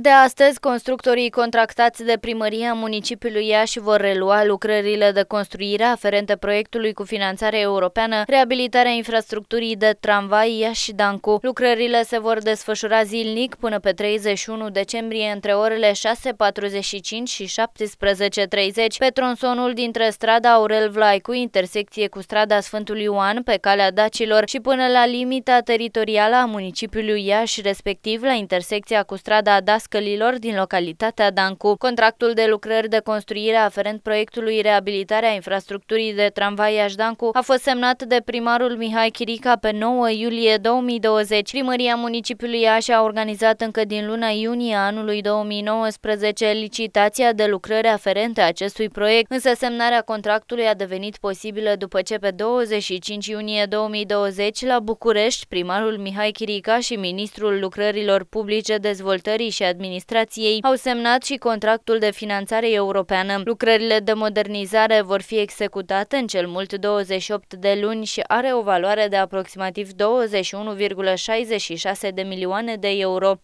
De astăzi, constructorii contractați de primăria municipiului Iași vor relua lucrările de construire aferente proiectului cu finanțare europeană, reabilitarea infrastructurii de tramvai Iași-Dancu. Lucrările se vor desfășura zilnic până pe 31 decembrie între orele 6.45 și 17.30 pe tronsonul dintre strada Aurel Vlaicu, intersecție cu strada Sfântul Ioan pe calea Dacilor și până la limita teritorială a municipiului Iași, respectiv la intersecția cu strada Das dascălilor din localitatea Dancu. Contractul de lucrări de construire aferent proiectului Reabilitarea infrastructurii de tramvaiaș Dancu a fost semnat de primarul Mihai Chirica pe 9 iulie 2020. Primăria municipiului Iași a organizat încă din luna iunie anului 2019 licitația de lucrări aferente acestui proiect, însă semnarea contractului a devenit posibilă după ce pe 25 iunie 2020 la București primarul Mihai Chirica și ministrul lucrărilor publice, dezvoltării și a administrației au semnat și contractul de finanțare europeană. Lucrările de modernizare vor fi executate în cel mult 28 de luni și are o valoare de aproximativ 21,66 de milioane de euro.